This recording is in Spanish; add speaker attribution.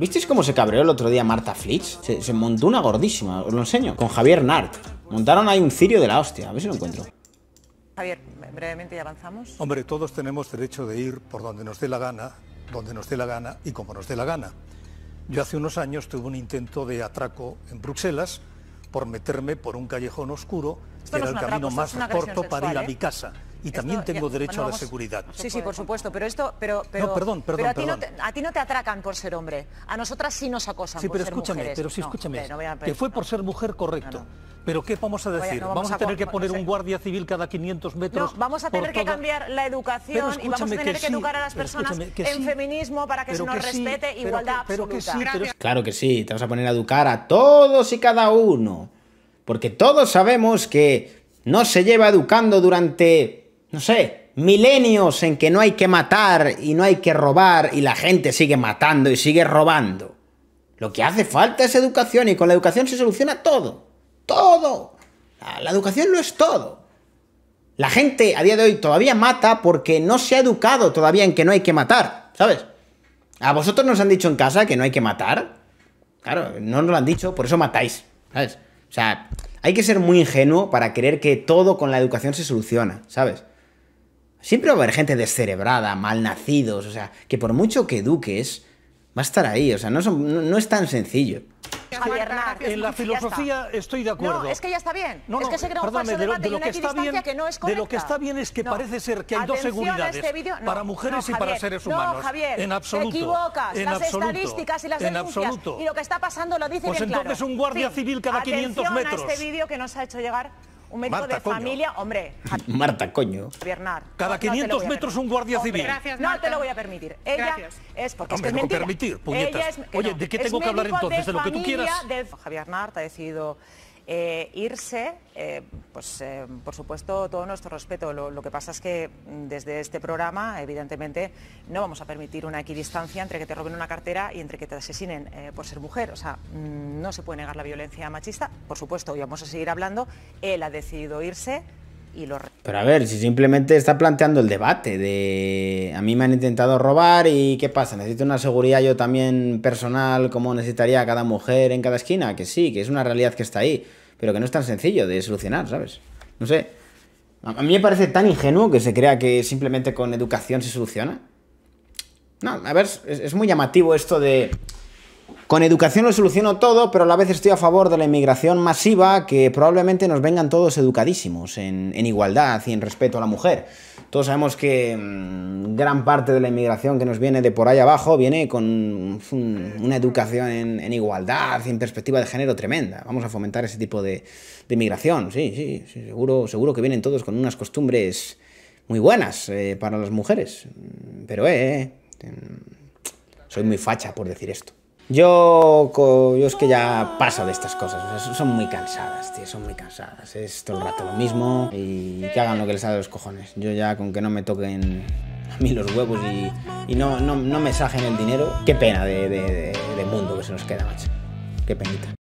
Speaker 1: ¿Visteis cómo se cabreó el otro día Marta Flitch? Se, montó una gordísima, os lo enseño. Con Javier Nart. Montaron ahí un cirio de la hostia. A ver si lo encuentro. Javier, brevemente ya avanzamos. Hombre, todos tenemos derecho de ir por donde nos dé la gana, donde nos dé la gana y como nos dé la gana. Yo hace unos años tuve un intento de atraco en Bruselas por meterme por un callejón oscuro, que era el camino más corto para ir a mi ¿eh? casa y también tengo derecho a la seguridad. Sí, sí, por
Speaker 2: supuesto, pero esto, pero, pero, no, perdón, perdón, a, ti No te, a ti no te atracan por ser hombre, a nosotras sí nos acosan. Sí, por pero ser escúchame, pero sí, escúchame, que
Speaker 1: fue por ser mujer correcto. Pero ¿qué vamos a decir? vamos, a, tener que poner un guardia civil cada 500 metros? No, vamos a tener que cambiar la educación y vamos a tener que, educar a las personas en
Speaker 2: feminismo para que se nos respete igualdad
Speaker 1: absoluta. Claro que sí, te vas a poner a educar a todos y cada uno. Porque todos sabemos que no se lleva educando durante no sé, milenios en que no hay que matar y no hay que robar y la gente sigue matando y sigue robando. Lo que hace falta es educación y con la educación se soluciona todo. Todo. La, educación no es todo. La gente a día de hoy todavía mata porque no se ha educado todavía en que no hay que matar, ¿sabes? A vosotros nos han dicho en casa que no hay que matar. Claro, no nos lo han dicho, por eso matáis, ¿sabes? O sea, hay que ser muy ingenuo para creer que todo con la educación se soluciona, ¿sabes? Siempre va a haber gente descerebrada, mal nacidos, o sea, que por mucho que eduques, va a estar ahí, o sea, no, es tan sencillo.
Speaker 2: En la filosofía
Speaker 1: estoy de acuerdo. No, es que
Speaker 2: ya está bien. es que se crea un falso de lo, debate y una que bien, que no es correcta. De lo que está bien es que parece ser que hay dos este seguridades para mujeres y para seres humanos. No, Javier, en absoluto. Te equivocas. En las absoluto, estadísticas y las en Absoluto. Y lo que está pasando lo dice bien pues claro. Pues entonces un guardia civil cada 500 metros. A este vídeo que nos ha hecho llegar un médico de familia, hombre.
Speaker 1: Marta, coño.
Speaker 2: Bernard. Cada 500 metros un guardia civil. no te lo voy a permitir. Ella es porque hombre, es, permitir, Ella es, que Oye, ¿de qué tengo que hablar entonces? De, lo que tú quieras. Javier Nart ha decidido eh, irse, eh, pues eh, por supuesto todo nuestro respeto. Lo, que pasa es que mm, desde este programa, evidentemente, no vamos a permitir una equidistancia entre que te roben una cartera y entre que te asesinen por ser mujer. O sea, mm, no se puede negar la violencia machista, por supuesto, y vamos a seguir hablando. Él ha decidido irse. Y lo...
Speaker 1: Pero a ver, si simplemente está planteando el debate de a mí me han intentado robar y qué pasa, necesito una seguridad yo también personal como necesitaría cada mujer en cada esquina, que sí, que es una realidad que está ahí pero que no es tan sencillo de solucionar, ¿sabes? No sé. A mí me parece tan ingenuo que se crea que simplemente con educación se soluciona. No, a ver, es, muy llamativo esto de... Con educación lo soluciono todo, pero a la vez estoy a favor de la inmigración masiva, que probablemente nos vengan todos educadísimos, en igualdad y en respeto a la mujer. Todos sabemos que mm, gran parte de la inmigración que nos viene de por ahí abajo viene con una educación en, igualdad y en perspectiva de género tremenda. Vamos a fomentar ese tipo de, inmigración, sí, sí, seguro, seguro que vienen todos con unas costumbres muy buenas eh, para las mujeres. Pero, eh, eh em, soy muy facha por decir esto. Yo, yo es que ya paso de estas cosas, son muy cansadas, tío, son muy cansadas. Es todo el rato lo mismo y que hagan lo que les haga los cojones. Yo ya con que no me toquen a mí los huevos y, no, no, me sajen el dinero, qué pena de, de mundo que se nos queda, macho. Qué penita.